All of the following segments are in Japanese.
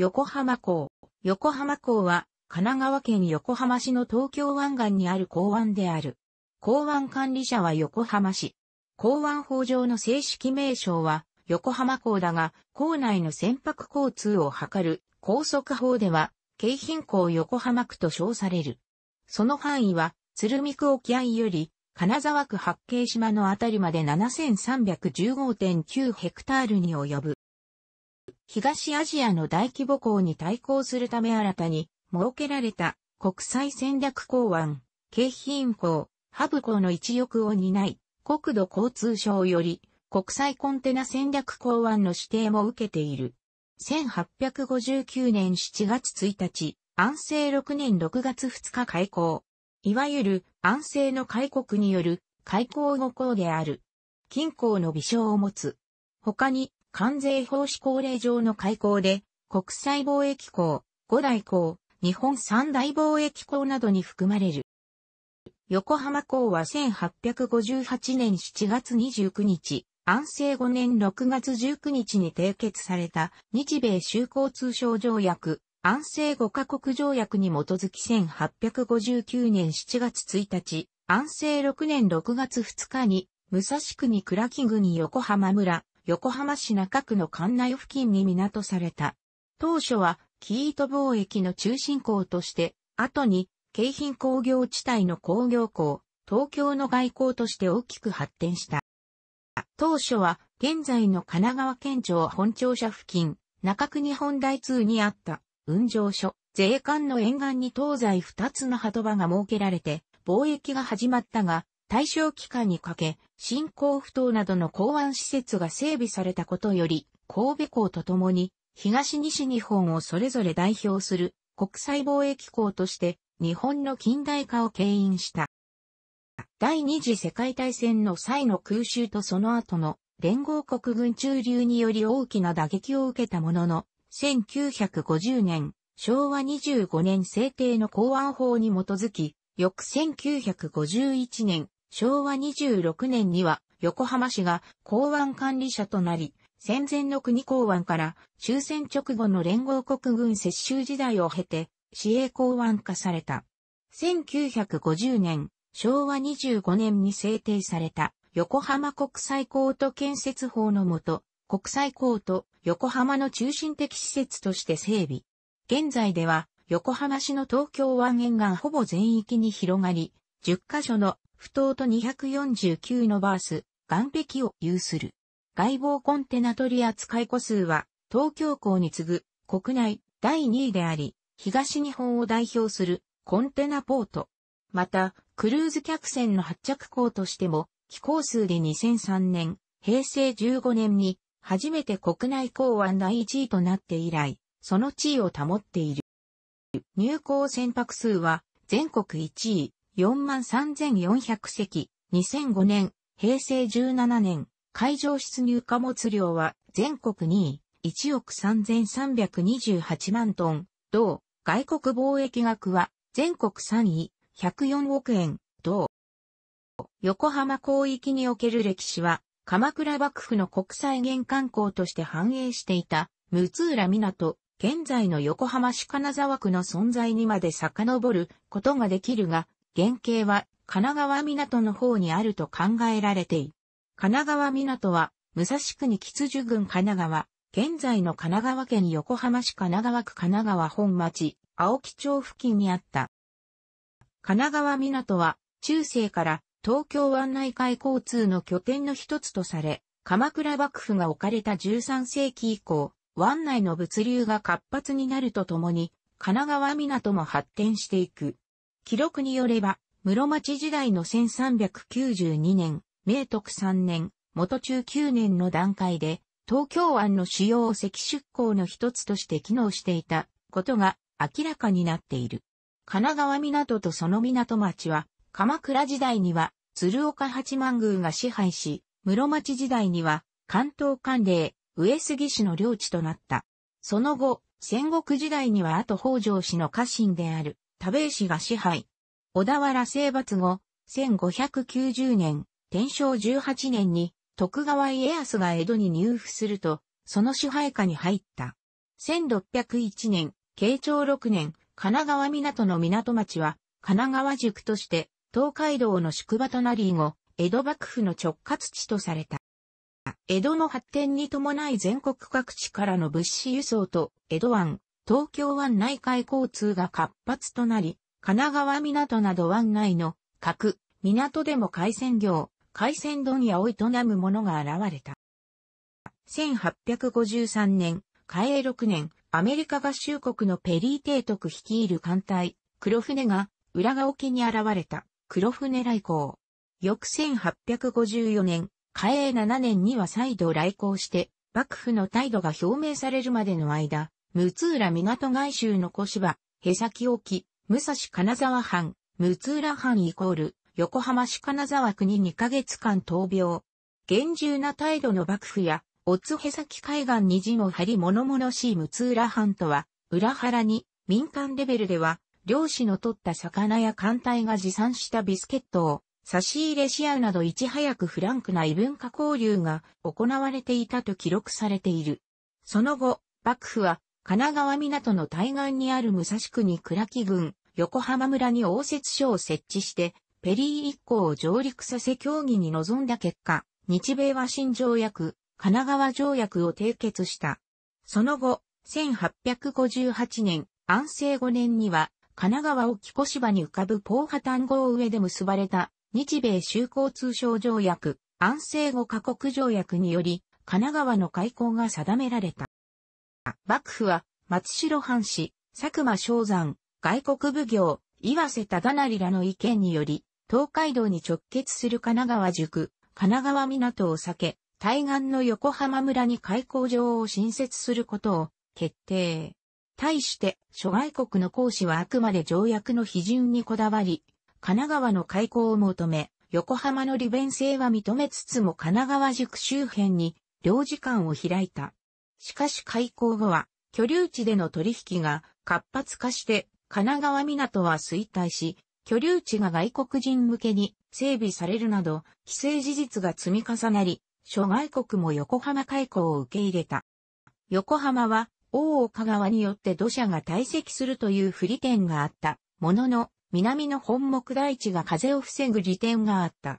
横浜港。横浜港は、神奈川県横浜市の東京湾岸にある港湾である。港湾管理者は横浜市。港湾法上の正式名称は、横浜港だが、港内の船舶交通を図る高速法では、京浜港横浜区と称される。その範囲は、鶴見区沖合より、金沢区八景島のあたりまで7315.9ヘクタールに及ぶ。東アジアの大規模港に対抗するため新たに設けられた国際戦略港湾、京浜港、ハブ港の一翼を担い、国土交通省より国際コンテナ戦略港湾の指定も受けている。1859年7月1日、安政6年6月2日開港。いわゆる安政の開国による開港後港である。近港の微笑を持つ。他に関税法施行令上の開港で、国際貿易港、五大港、日本三大貿易港などに含まれる。横浜港は1858年7月29日、安政5年6月19日に締結された日米修好通商条約、安政5カ国条約に基づき1859年7月1日、安政6年6月2日に、武蔵国倉木郡横浜村、横浜市中区の館内付近に港された。当初は、キート貿易の中心港として、後に、京浜工業地帯の工業港、東京の外交として大きく発展した。当初は、現在の神奈川県庁本庁舎付近、中区日本台通にあった、運上所、税関の沿岸に東西二つの波止場が設けられて、貿易が始まったが、対象期間にかけ、新港埠頭などの港湾施設が整備されたことより、神戸港とともに、東西日本をそれぞれ代表する国際貿易港として日本の近代化を牽引した。第二次世界大戦の際の空襲とその後の連合国軍駐留により大きな打撃を受けたものの、1950年、昭和25年制定の公安法に基づき、翌1951年、昭和26年には横浜市が港湾管理者となり、戦前の国港湾から終戦直後の連合国軍接収時代を経て、市営港湾化された。1950年、昭和25年に制定された横浜国際港と建設法のもと、国際港と横浜の中心的施設として整備。現在では横浜市の東京湾沿岸ほぼ全域に広がり、10カ所の不当と249のバース、岩壁を有する。外防コンテナ取扱い個数は、東京港に次ぐ国内第2位であり、東日本を代表するコンテナポート。また、クルーズ客船の発着港としても、機構数で2003年、平成15年に、初めて国内港湾第1位となって以来、その地位を保っている。入港船舶数は、全国1位、43,400隻、2005年、平成17年、海上出入貨物量は全国2位、1億3328万トン、同、外国貿易額は全国3位、104億円、同。横浜広域における歴史は、鎌倉幕府の国際玄関港として繁栄していた、六浦港、現在の横浜市金沢区の存在にまで遡ることができるが、原型は神奈川港の方にあると考えられている。神奈川港は、武蔵国吉津郡神奈川、現在の神奈川県横浜市神奈川区神奈川本町、青木町付近にあった。神奈川港は、中世から東京湾内海交通の拠点の一つとされ、鎌倉幕府が置かれた13世紀以降、湾内の物流が活発になるとともに、神奈川港も発展していく。記録によれば、室町時代の1392年、明徳3年、元中9年の段階で、東京湾の主要石出港の一つとして機能していたことが明らかになっている。神奈川港とその港町は、鎌倉時代には鶴岡八幡宮が支配し、室町時代には関東管領、上杉氏の領地となった。その後、戦国時代には後北条氏の家臣である田部氏が支配。小田原征伐後、1590年、天正18年に、徳川家康が江戸に入府すると、その支配下に入った。1601年、慶長6年、神奈川港の港町は、神奈川塾として、東海道の宿場となり以後、江戸幕府の直轄地とされた。江戸の発展に伴い全国各地からの物資輸送と、江戸湾、東京湾内海交通が活発となり、神奈川港など湾内の各港でも海鮮業、海鮮問屋を営む者が現れた。1853年、海英6年、アメリカ合衆国のペリー提督率いる艦隊、黒船が、浦賀沖に現れた、黒船来航。翌1854年、海英7年には再度来航して、幕府の態度が表明されるまでの間、六浦港外州の小芝、へさき沖、武蔵金沢藩、六浦藩イコール、横浜市金沢区に2ヶ月間闘病。厳重な態度の幕府や、おつへさき海岸に陣を張り物々しい六浦藩とは、裏腹に、民間レベルでは、漁師の取った魚や艦隊が持参したビスケットを差し入れし合うなどいち早くフランクな異文化交流が行われていたと記録されている。その後、幕府は神奈川港の対岸にある武蔵国倉木郡、横浜村に応接所を設置して、ペリー一行を上陸させ協議に臨んだ結果、日米和親条約、神奈川条約を締結した。その後、1858年、安政5年には、神奈川沖小芝に浮かぶポーハ単語を上で結ばれた、日米修好通商条約、安政5カ国条約により、神奈川の開港が定められた。幕府は、松代藩士、佐久間昭山、外国奉行、岩瀬忠成らの意見により、東海道に直結する神奈川塾、神奈川港を避け、対岸の横浜村に開港場を新設することを決定。対して、諸外国の講師はあくまで条約の批准にこだわり、神奈川の開港を求め、横浜の利便性は認めつつも神奈川塾周辺に領事館を開いた。しかし開港後は、居留地での取引が活発化して、神奈川港は衰退し、居留地が外国人向けに整備されるなど、規制事実が積み重なり、諸外国も横浜開港を受け入れた。横浜は、大岡川によって土砂が堆積するという不利点があった。ものの、南の本木大地が風を防ぐ利点があった。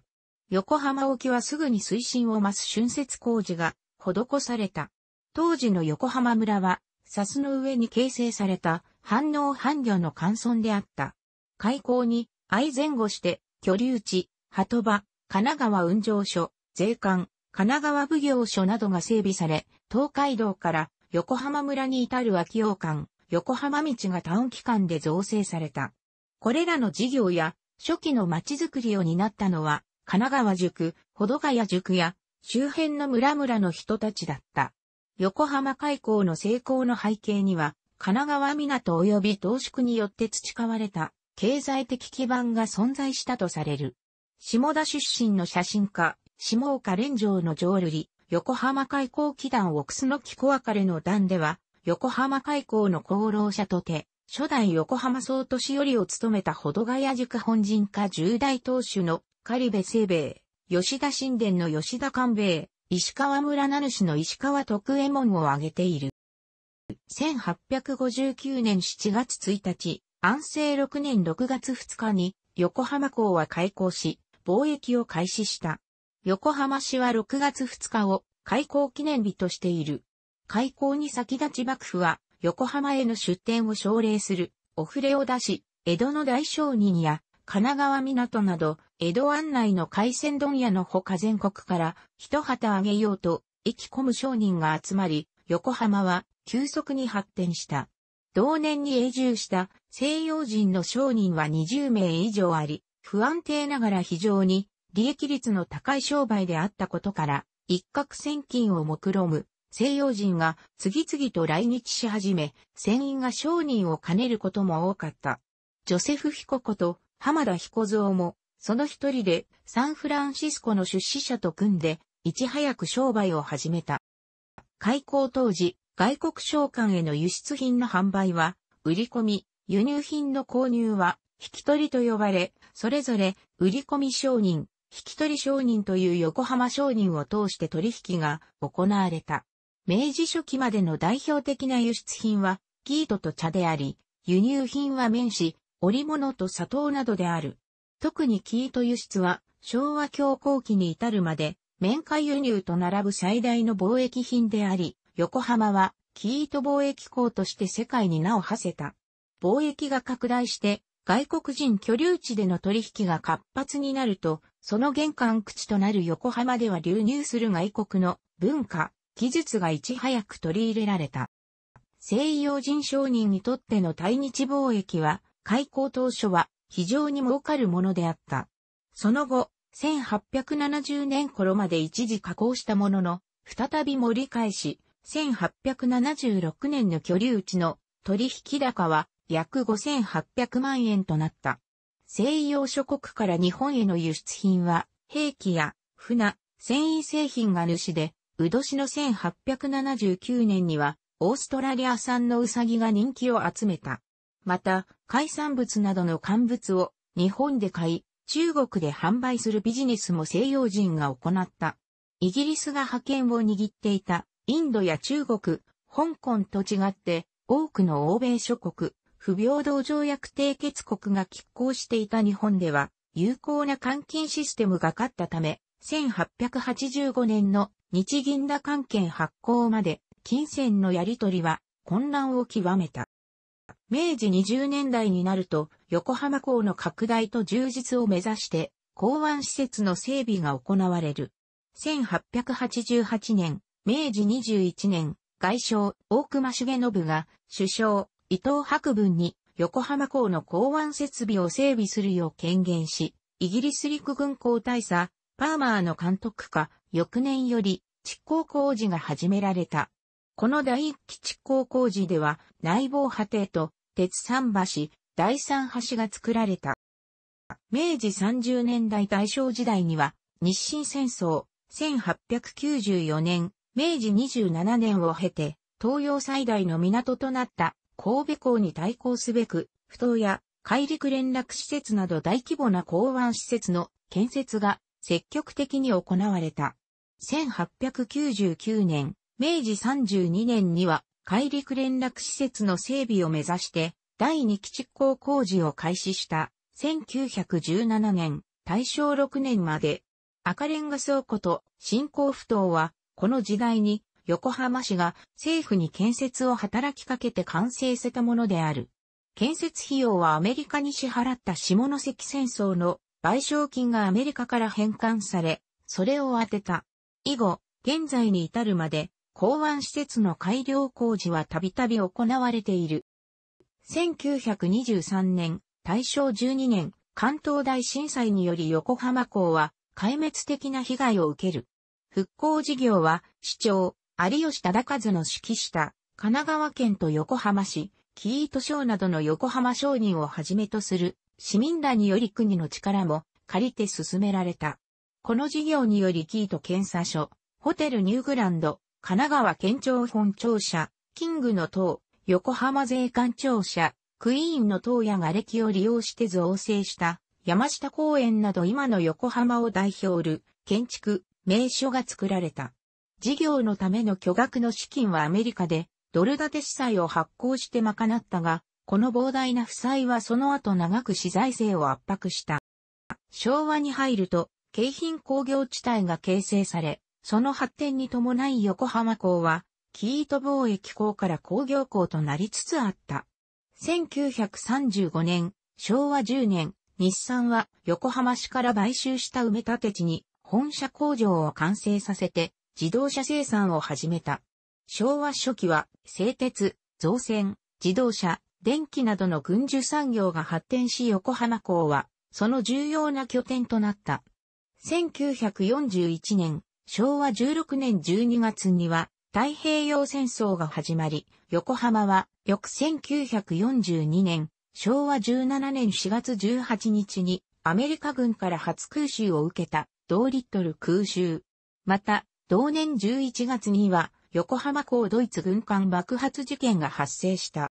横浜沖はすぐに水深を増す浚渫工事が施された。当時の横浜村は、サスの上に形成された、反応反魚の乾村であった。開港に、愛前後して、居留地、鳩場、神奈川運上所、税関、神奈川奉行所などが整備され、東海道から横浜村に至る秋王館、横浜道が短期間で造成された。これらの事業や、初期の町づくりを担ったのは、神奈川塾、保土ヶ谷塾や、周辺の村々の人たちだった。横浜開港の成功の背景には、神奈川港及び同縮によって培われた経済的基盤が存在したとされる。下田出身の写真家、下岡連城の浄瑠璃、横浜開港基団奥須の木小別れの段では、横浜開港の功労者とて、初代横浜総都市よりを務めた保土ヶ谷塾本人家重大当主の狩部清兵衛、吉田神殿の吉田官兵衛、石川村名主の石川徳右衛門を挙げている。1859年7月1日、安政6年6月2日に横浜港は開港し、貿易を開始した。横浜市は6月2日を開港記念日としている。開港に先立ち幕府は横浜への出店を奨励するお触れを出し、江戸の大商人や神奈川港など江戸案内の海鮮問屋のほか全国から一旗あげようと、意気込む商人が集まり、横浜は急速に発展した。同年に永住した西洋人の商人は20名以上あり、不安定ながら非常に利益率の高い商売であったことから、一攫千金を目論む西洋人が次々と来日し始め、船員が商人を兼ねることも多かった。ジョセフ・ヒコこと浜田彦蔵もその一人でサンフランシスコの出資者と組んで、いち早く商売を始めた。開港当時、外国商館への輸出品の販売は、売り込み、輸入品の購入は、引き取りと呼ばれ、それぞれ、売り込み商人、引き取り商人という横浜商人を通して取引が行われた。明治初期までの代表的な輸出品は、生糸と茶であり、輸入品は綿紙、織物と砂糖などである。特に生糸輸出は昭和強行期に至るまで、綿花輸入と並ぶ最大の貿易品であり、横浜は生糸貿易港として世界に名を馳せた。貿易が拡大して、外国人居留地での取引が活発になると、その玄関口となる横浜では流入する外国の文化、技術がいち早く取り入れられた。西洋人商人にとっての対日貿易は、開港当初は非常に儲かるものであった。その後、1870年頃まで一時加工したものの、再び盛り返し、1876年の居留地の取引高は約5800万円となった。西洋諸国から日本への輸出品は、兵器や船、繊維製品が主で、うどしの1879年には、オーストラリア産のウサギが人気を集めた。また、海産物などの乾物を日本で買い、中国で販売するビジネスも西洋人が行った。イギリスが覇権を握っていたインドや中国、香港と違って多くの欧米諸国、不平等条約締結国が拮抗していた日本では有効な換金システムがかったため、1885年の日銀打関係発行まで金銭のやり取りは混乱を極めた。明治20年代になると、横浜港の拡大と充実を目指して、港湾施設の整備が行われる。1888年、明治21年、外相、大隈重信が、首相、伊藤博文に、横浜港の港湾設備を整備するよう権限し、イギリス陸軍港大佐、パーマーの監督下、翌年より、築港工事が始められた。この第一期築港工事では、内防波堤と鉄桟橋、第三橋が作られた。明治30年代大正時代には、日清戦争、1894年、明治27年を経て、東洋最大の港となった神戸港に対抗すべく、不当や海陸連絡施設など大規模な港湾施設の建設が積極的に行われた。1899年、明治32年には海陸連絡施設の整備を目指して、第二基地港工事を開始した1917年、大正6年まで、赤レンガ倉庫と新興埠頭は、この時代に横浜市が政府に建設を働きかけて完成せたものである。建設費用はアメリカに支払った下関戦争の賠償金がアメリカから返還され、それを当てた。以後、現在に至るまで港湾施設の改良工事はたびたび行われている。1923年、大正12年、関東大震災により横浜港は壊滅的な被害を受ける。復興事業は、市長、有吉忠和の指揮した、神奈川県と横浜市、キー都省などの横浜商人をはじめとする、市民らにより国の力も借りて進められた。この事業によりキ伊都検査所、ホテルニューグランド、神奈川県庁本庁舎、キングの塔、横浜税関庁舎、クイーンの塔や瓦礫を利用して造成した山下公園など今の横浜を代表る建築、名所が作られた。事業のための巨額の資金はアメリカでドル建て資債を発行して賄ったが、この膨大な負債はその後長く資財政を圧迫した。昭和に入ると、京浜工業地帯が形成され、その発展に伴い横浜港は、キート貿易港から工業港となりつつあった。1935年、昭和10年、日産は横浜市から買収した埋め立て地に本社工場を完成させて自動車生産を始めた。昭和初期は製鉄、造船、自動車、電気などの軍需産業が発展し横浜港はその重要な拠点となった。1941年、昭和16年12月には太平洋戦争が始まり、横浜は翌1942年、昭和17年4月18日にアメリカ軍から初空襲を受けた同リットル空襲。また、同年11月には横浜港ドイツ軍艦爆発事件が発生した。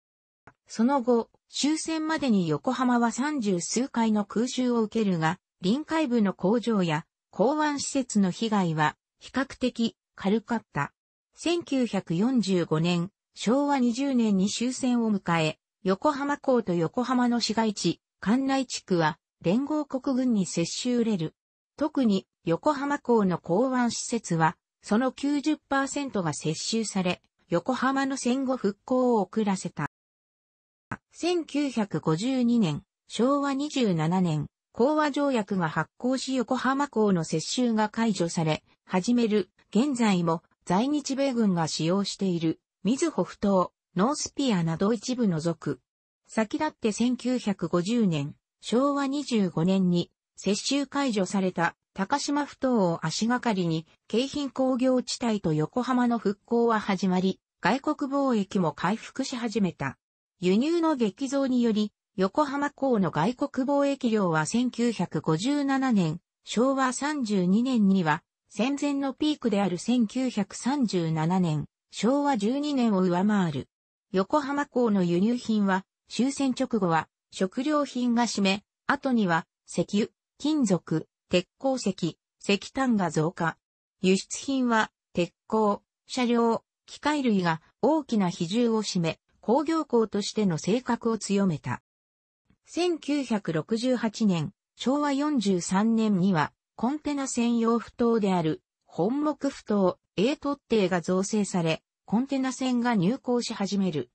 その後、終戦までに横浜は30数回の空襲を受けるが、臨海部の工場や港湾施設の被害は比較的軽かった。1945年、昭和20年に終戦を迎え、横浜港と横浜の市街地、関内地区は連合国軍に接収れる。特に横浜港の港湾施設は、その90%が接収され、横浜の戦後復興を遅らせた。1952年、昭和27年、講和条約が発行し横浜港の接収が解除され、始める、現在も在日米軍が使用している、水穂不当、ノースピアなど一部除く。先立って1950年、昭和25年に、接収解除された高島不当を足がかりに、京浜工業地帯と横浜の復興は始まり、外国貿易も回復し始めた。輸入の激増により、横浜港の外国貿易量は1957年、昭和32年には、戦前のピークである1937年、昭和12年を上回る。横浜港の輸入品は、終戦直後は、食料品が占め、後には、石油、金属、鉄鉱石、石炭が増加。輸出品は、鉄鋼、車両、機械類が大きな比重を占め、工業港としての性格を強めた。1968年、昭和43年には、コンテナ専用埠頭である、本木埠頭 A 特定が造成され、コンテナ船が入港し始める。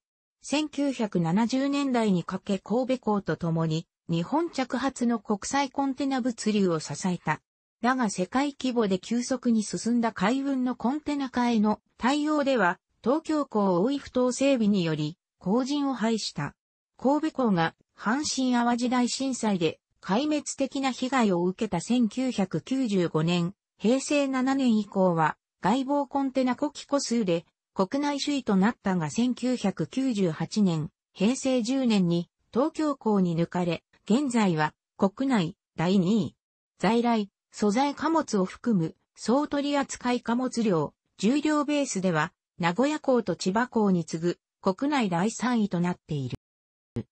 1970年代にかけ神戸港とともに、日本着発の国際コンテナ物流を支えた。だが世界規模で急速に進んだ海運のコンテナ化への対応では、東京港大井埠頭整備により、後陣を排した。神戸港が阪神淡路大震災で壊滅的な被害を受けた1995年、平成7年以降は外房コンテナ庫機個数で国内首位となったが1998年、平成10年に東京港に抜かれ、現在は国内第2位。在来、素材貨物を含む総取扱い貨物量、重量ベースでは名古屋港と千葉港に次ぐ国内第3位となっている。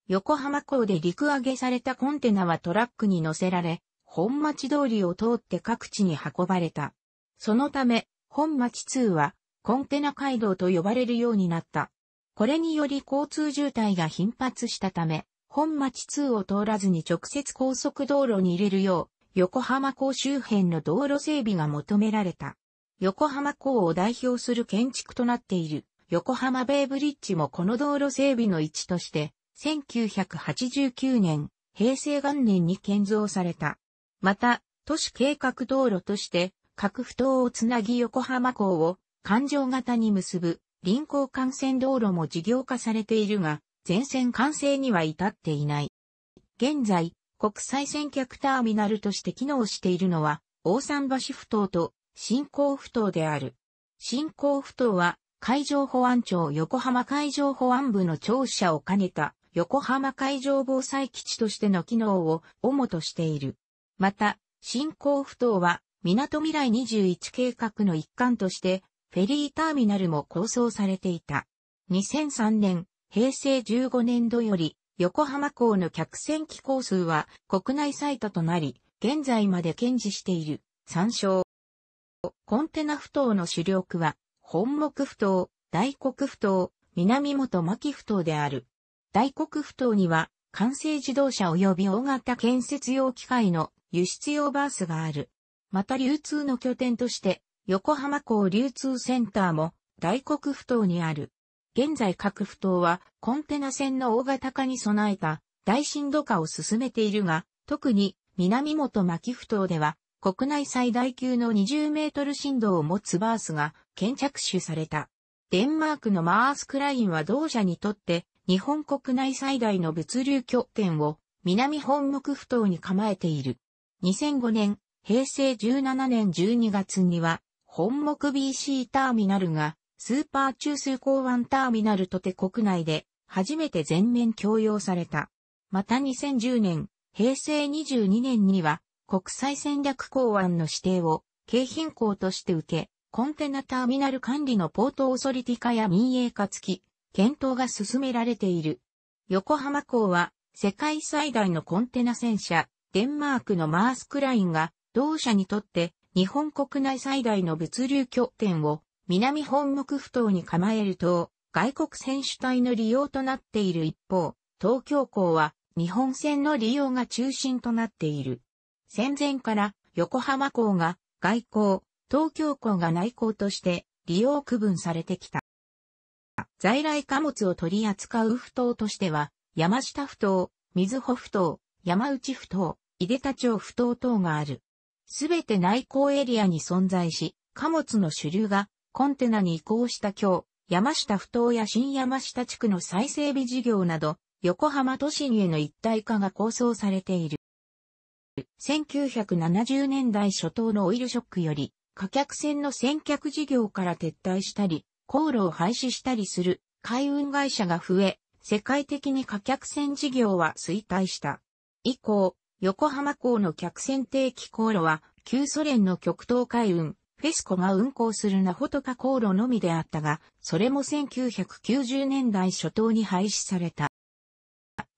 横浜港で陸揚げされたコンテナはトラックに乗せられ、本町通りを通って各地に運ばれた。そのため、本町通は、コンテナ街道と呼ばれるようになった。これにより交通渋滞が頻発したため、本町通を通らずに直接高速道路に入れるよう、横浜港周辺の道路整備が求められた。横浜港を代表する建築となっている横浜ベイブリッジもこの道路整備の一致として1989年、平成元年に建造された。また、都市計画道路として、各埠頭をつなぎ横浜港を環状型に結ぶ臨港幹線道路も事業化されているが、全線完成には至っていない。現在、国際線客ターミナルとして機能しているのは、大桟橋埠頭と新港埠頭である。新港埠頭は、海上保安庁横浜海上保安部の庁舎を兼ねた横浜海上防災基地としての機能を主としている。また、新興埠頭は、港未来21計画の一環として、フェリーターミナルも構想されていた。2003年、平成15年度より、横浜港の客船機構数は国内最多となり、現在まで堅持している。参照。コンテナ埠頭の主力は、本木埠頭、大黒埠頭、南本牧埠頭である。大黒ふ頭には、完成自動車及び大型建設用機械の輸出用バースがある。また流通の拠点として、横浜港流通センターも大黒ふ頭にある。現在各ふ頭はコンテナ船の大型化に備えた大深度化を進めているが、特に南本巻ふ頭では国内最大級の20メートル深度を持つバースが県着手された。デンマークのマースクラインは同社にとって日本国内最大の物流拠点を南本木埠頭に構えている。2005年、平成17年12月には、本木 BC ターミナルがスーパー中水港湾ターミナルとて国内で初めて全面供用された。また2010年、平成22年には国際戦略港湾の指定を京浜港として受け、コンテナターミナル管理のポートオソリティ化や民営化付き、検討が進められている。横浜港は世界最大のコンテナ戦車、デンマークのマースクラインが同社にとって日本国内最大の物流拠点を南本木埠頭に構えると外国選手隊の利用となっている一方、東京港は日本船の利用が中心となっている。戦前から横浜港が外港、東京港が内港として利用区分されてきた。在来貨物を取り扱う不当としては、山下不当、水穂不当、山内不当、井出田町不当等がある。すべて内港エリアに存在し、貨物の主流がコンテナに移行した今日、山下不当や新山下地区の再整備事業など、横浜都心への一体化が構想されている。1970年代初頭のオイルショックより、貨客船の先客事業から撤退したり、航路を廃止したりする海運会社が増え、世界的に貨客船事業は衰退した。以降、横浜港の客船定期航路は、旧ソ連の極東海運、フェスコが運航するナホトカ航路のみであったが、それも1990年代初頭に廃止された。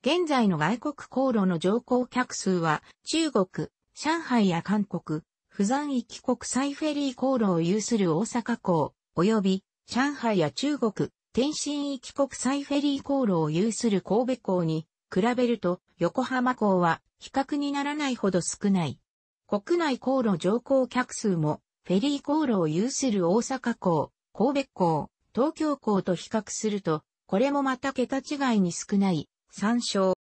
現在の外国航路の乗降客数は、中国、上海や韓国、不山域国際フェリー航路を有する大阪港、及び上海や中国、天津行き国際フェリー航路を有する神戸港に比べると横浜港は比較にならないほど少ない。国内航路乗降客数もフェリー航路を有する大阪港、神戸港、東京港と比較すると、これもまた桁違いに少ない、参照。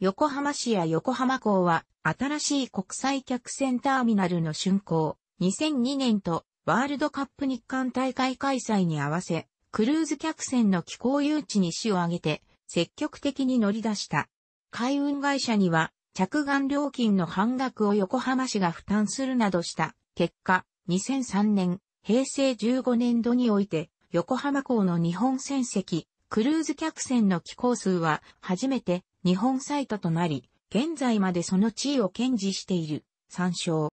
横浜市や横浜港は新しい国際客船ターミナルの竣工、2002年とワールドカップ日韓大会開催に合わせ、クルーズ客船の寄港誘致に死を挙げて、積極的に乗り出した。海運会社には、着岸料金の半額を横浜市が負担するなどした結果、2003年、平成15年度において、横浜港の日本船籍、クルーズ客船の寄港数は初めて日本最多となり、現在までその地位を堅持している。参照。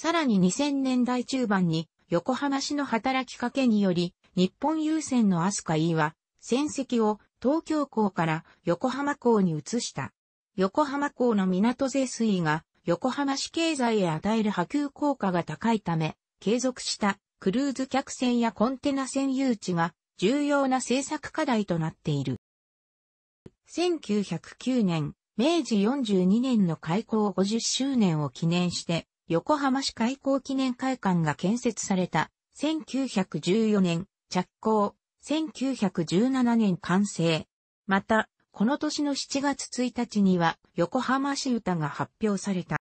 さらに2000年代中盤に横浜市の働きかけにより、日本郵船のアスカ E は、船籍を東京港から横浜港に移した。横浜港の港税水が横浜市経済へ与える波及効果が高いため、継続したクルーズ客船やコンテナ船誘致が重要な政策課題となっている。1909年、明治42年の開港50周年を記念して、横浜市開港記念会館が建設された、1914年、着工、1917年完成。また、この年の7月1日には、横浜市歌が発表された。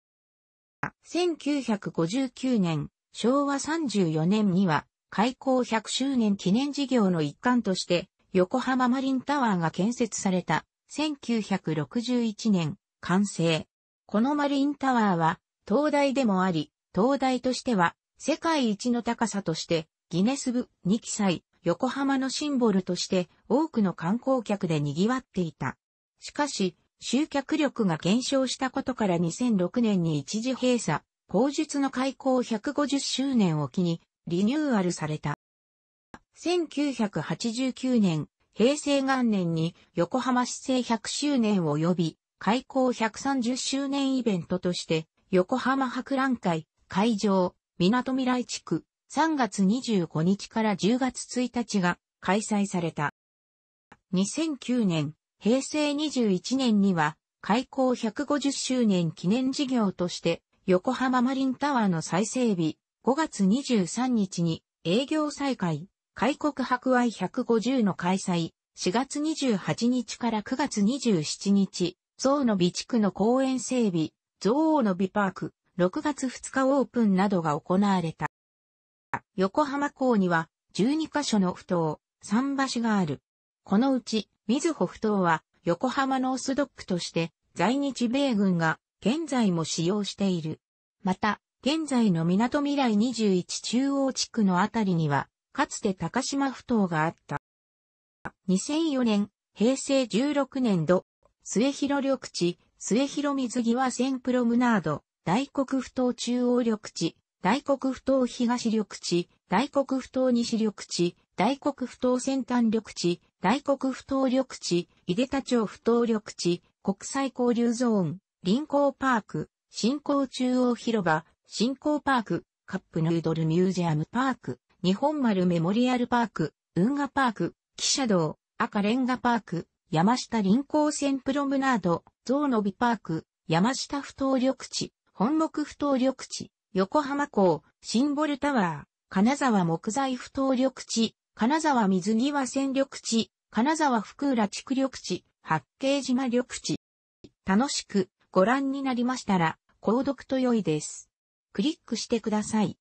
1959年、昭和34年には、開港100周年記念事業の一環として、横浜マリンタワーが建設された1961年完成。このマリンタワーは灯台でもあり、灯台としては世界一の高さとしてギネス部に記載、横浜のシンボルとして多くの観光客で賑わっていた。しかし、集客力が減少したことから2006年に一時閉鎖、口術の開港150周年を機にリニューアルされた。1989年、平成元年に横浜市政100周年を呼び、開港130周年イベントとして横浜博覧会、会場、港未来地区、3月25日から10月1日が開催された。2009年、平成21年には、開港150周年記念事業として、横浜マリンタワーの再整備、5月23日に営業再開、開国博愛150の開催、4月28日から9月27日、ゾウの備蓄の公園整備、女王の美パーク、6月2日オープンなどが行われた。横浜港には12カ所の不頭、桟橋がある。このうち、水穂不頭は横浜のオスドックとして在日米軍が現在も使用している。また、現在の港未来21中央地区のあたりには、かつて高島不頭があった。2004年、平成16年度、末広緑地、末広水際線プロムナード、大黒不頭中央緑地、大黒不頭東緑地、大黒不頭西緑地、大黒不頭先端緑地、大黒不頭緑地、井出田町不頭緑地、国際交流ゾーン、臨港パーク、新港中央広場、新港パーク、カップヌードルミュージアムパーク、日本丸メモリアルパーク、運河パーク、汽車道、赤レンガパーク、山下臨港線プロムナード、象の美パーク、山下不当緑地、本木不当緑地、横浜港、シンボルタワー、金沢木材不当緑地、金沢水際線緑地、金沢福浦地区緑地、八景島緑地。楽しくご覧になりましたら、購読と良いです。クリックしてください。